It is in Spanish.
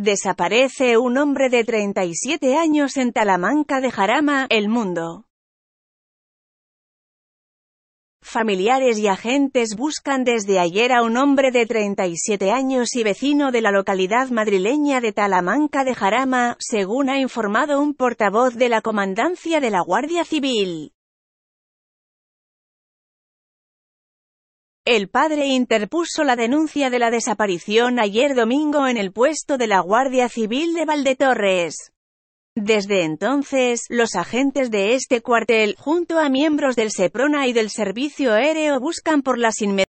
Desaparece un hombre de 37 años en Talamanca de Jarama, El Mundo. Familiares y agentes buscan desde ayer a un hombre de 37 años y vecino de la localidad madrileña de Talamanca de Jarama, según ha informado un portavoz de la Comandancia de la Guardia Civil. El padre interpuso la denuncia de la desaparición ayer domingo en el puesto de la Guardia Civil de Valdetorres. Desde entonces, los agentes de este cuartel, junto a miembros del SEPRONA y del Servicio Aéreo buscan por las inmediaciones.